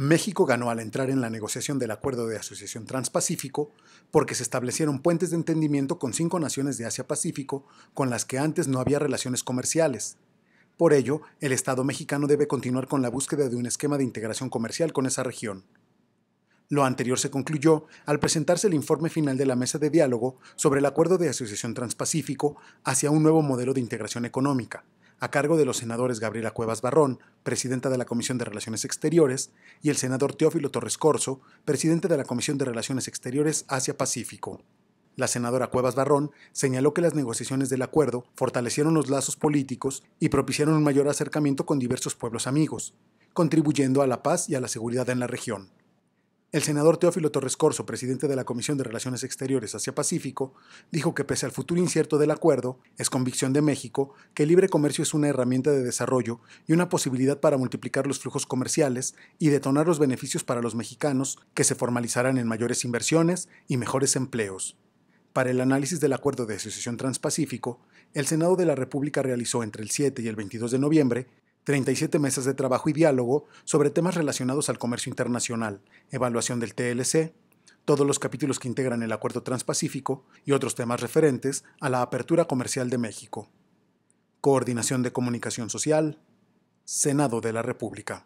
México ganó al entrar en la negociación del Acuerdo de Asociación Transpacífico porque se establecieron puentes de entendimiento con cinco naciones de Asia-Pacífico con las que antes no había relaciones comerciales. Por ello, el Estado mexicano debe continuar con la búsqueda de un esquema de integración comercial con esa región. Lo anterior se concluyó al presentarse el informe final de la mesa de diálogo sobre el Acuerdo de Asociación Transpacífico hacia un nuevo modelo de integración económica, a cargo de los senadores Gabriela Cuevas Barrón, presidenta de la Comisión de Relaciones Exteriores, y el senador Teófilo Torres Corso, presidente de la Comisión de Relaciones Exteriores Asia-Pacífico. La senadora Cuevas Barrón señaló que las negociaciones del acuerdo fortalecieron los lazos políticos y propiciaron un mayor acercamiento con diversos pueblos amigos, contribuyendo a la paz y a la seguridad en la región. El senador Teófilo Torres Corso, presidente de la Comisión de Relaciones Exteriores hacia Pacífico, dijo que pese al futuro incierto del acuerdo, es convicción de México que el libre comercio es una herramienta de desarrollo y una posibilidad para multiplicar los flujos comerciales y detonar los beneficios para los mexicanos que se formalizarán en mayores inversiones y mejores empleos. Para el análisis del acuerdo de asociación transpacífico, el Senado de la República realizó entre el 7 y el 22 de noviembre 37 mesas de trabajo y diálogo sobre temas relacionados al comercio internacional, evaluación del TLC, todos los capítulos que integran el Acuerdo Transpacífico y otros temas referentes a la apertura comercial de México. Coordinación de Comunicación Social, Senado de la República.